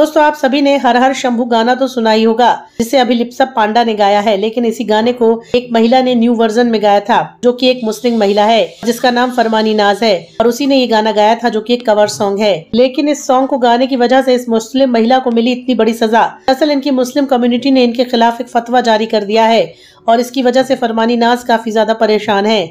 दोस्तों आप सभी ने हर हर शंभू गाना तो सुना ही होगा जिसे अभी लिप्सा पांडा ने गाया है लेकिन इसी गाने को एक महिला ने न्यू वर्जन में गाया था जो कि एक मुस्लिम महिला है जिसका नाम फरमानी नाज है और उसी ने ये गाना गाया था जो कि एक कवर सॉन्ग है लेकिन इस सॉन्ग को गाने की वजह से इस मुस्लिम महिला को मिली इतनी बड़ी सजा दरअसल इनकी मुस्लिम कम्युनिटी ने इनके खिलाफ एक फतवा जारी कर दिया है और इसकी वजह से फरमानी नाज काफी ज्यादा परेशान है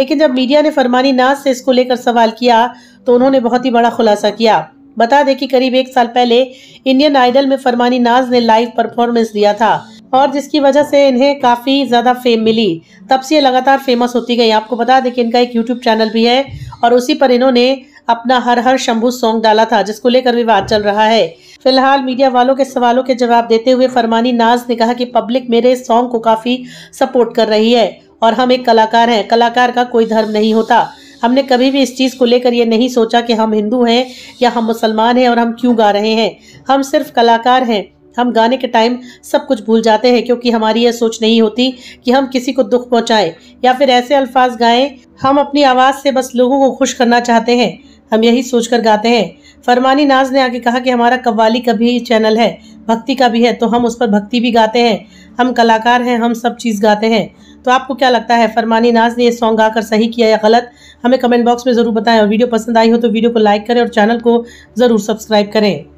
लेकिन जब मीडिया ने फरमानी नाज से इसको लेकर सवाल किया तो उन्होंने बहुत ही बड़ा खुलासा किया बता दें कि करीब एक साल पहले इंडियन आइडल में फरमानी नाज ने लाइव परफॉर्मेंस दिया था और जिसकी वजह से इन्हें काफ़ी ज़्यादा फेम मिली तब से ये लगातार फेमस होती गई आपको बता दें कि इनका एक यूट्यूब चैनल भी है और उसी पर इन्होंने अपना हर हर शंभू सॉन्ग डाला था जिसको लेकर विवाद चल रहा है फिलहाल मीडिया वालों के सवालों के जवाब देते हुए फरमानी नाज ने कहा कि पब्लिक मेरे सॉन्ग को काफ़ी सपोर्ट कर रही है और हम एक कलाकार हैं कलाकार का कोई धर्म नहीं होता हमने कभी भी इस चीज़ को लेकर ये नहीं सोचा कि हम हिंदू हैं या हम मुसलमान हैं और हम क्यों गा रहे हैं हम सिर्फ कलाकार हैं हम गाने के टाइम सब कुछ भूल जाते हैं क्योंकि हमारी यह सोच नहीं होती कि हम किसी को दुख पहुंचाएं या फिर ऐसे अल्फाज गाएं हम अपनी आवाज़ से बस लोगों को खुश करना चाहते हैं हम यही सोचकर गाते हैं फरमानी नाज ने आगे कहा कि हमारा कव्वाली का भी चैनल है भक्ति का भी है तो हम उस पर भक्ति भी गाते हैं हम कलाकार हैं हम सब चीज़ गाते हैं तो आपको क्या लगता है फरमानी नाज ने ये सॉन्ग गाकर सही किया या गलत हमें कमेंट बॉक्स में ज़रूर बताएं और वीडियो पसंद आई हो तो वीडियो को लाइक करें और चैनल को ज़रूर सब्सक्राइब करें